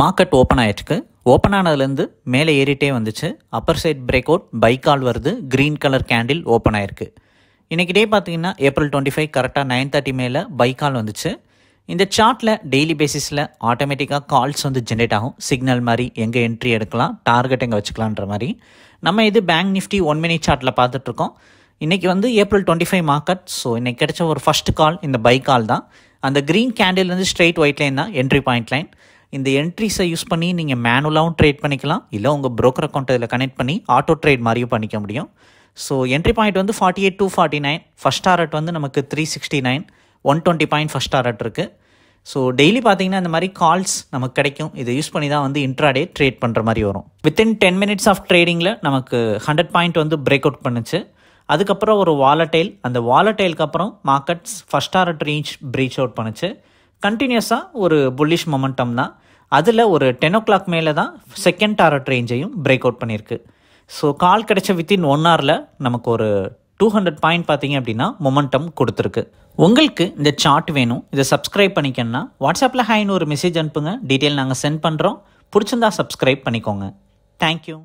market open ஆகிட்டுருக்கு open ஆனதுலேருந்து மேலே ஏறிட்டே வந்துச்சு அப்பர் சைட் பிரேக் அவுட் பைக்கால் வருது க்ரீன் கலர் கேண்டில் ஓப்பன் ஆயிருக்கு இன்றைக்கி டே பார்த்தீங்கன்னா ஏப்ரல் டுவெண்ட்டி ஃபைவ் கரெக்டாக நைன் தேர்ட்டி மேலே பைக்கால் வந்துச்சு இந்த சார்ட்டில் டெய்லி பேசிஸில் ஆட்டோமேட்டிக்காக கால்ஸ் வந்து ஜென்ரேட் ஆகும் சிக்னல் மாதிரி எங்கே என்ட்ரி எடுக்கலாம் டார்கெட் எங்கே வச்சுக்கலான்ற மாதிரி நம்ம இது பேங்க் நிஃப்டி ஒன் மினி சார்ட்டில் பார்த்துட்ருக்கோம் இன்றைக்கி வந்து April twenty five market so இன்றைக்கி கிடைச்ச ஒரு ஃபஸ்ட் கால் இந்த பை கால் தான் அந்த க்ரீன் கேண்டில் வந்து ஸ்ட்ரெயிட் ஒயிட் லைன் தான் என்ட்ரி பாயிண்ட் லைன் இந்த என்ட்ரிஸை யூஸ் பண்ணி நீங்கள் மேனுவலாகவும் ட்ரேட் பண்ணிக்கலாம் இல்லை உங்கள் ப்ரோக்கர் அக்கௌண்ட் இதில் கனெக்ட் பண்ணி ஆட்டோ ட்ரேட் மாதிரியும் பண்ணிக்க முடியும் ஸோ என்ட்ரி பாயிண்ட் வந்து forty eight to forty nine first target வந்து நமக்கு three sixty nine one twenty point first target இருக்குது ஸோ டெய்லி பார்த்தீங்கன்னா இந்த மாதிரி கால்ஸ் நமக்கு கிடைக்கும் இதை யூஸ் பண்ணி தான் வந்து இன்ட்ராடே ட்ரேட் பண்ணுற மாதிரி வரும் வித்தின் டென் மினிட்ஸ் ஆஃப் ட்ரேடிங்கில் நமக்கு ஹண்ட்ரட் பாயிண்ட் வந்து பிரேக் அவுட் பண்ணுச்சு அதுக்கப்புறம் ஒரு வாலட்டைல் அந்த வாலட்டைலுக்கு அப்புறம் markets first hour reach breach out பண்ணுச்சு கண்டினியூஸாக ஒரு புல்லிஷ் மொமெண்டம் தான் அதில் ஒரு டென் ஓ கிளாக் மேலே தான் செகண்ட் டாரட் ரேஞ்சையும் பிரேக் அவுட் பண்ணியிருக்கு ஸோ கால் கிடைச்ச வித்தின் ஒன் ஹவரில் நமக்கு ஒரு டூ ஹண்ட்ரட் பாயிண்ட் பார்த்தீங்க அப்படின்னா மொமெண்டம் கொடுத்துருக்கு உங்களுக்கு இந்த சார்ட் வேணும் இதை சப்ஸ்கிரைப் பண்ணிக்கணும்னா வாட்ஸ்அப்பில் ஹைன்னு ஒரு மெசேஜ் அனுப்புங்க டீட்டெயில் நாங்கள் சென்ட் பண்ணுறோம் பிடிச்சிருந்தா சப்ஸ்கிரைப் பண்ணிக்கோங்க தேங்க்யூ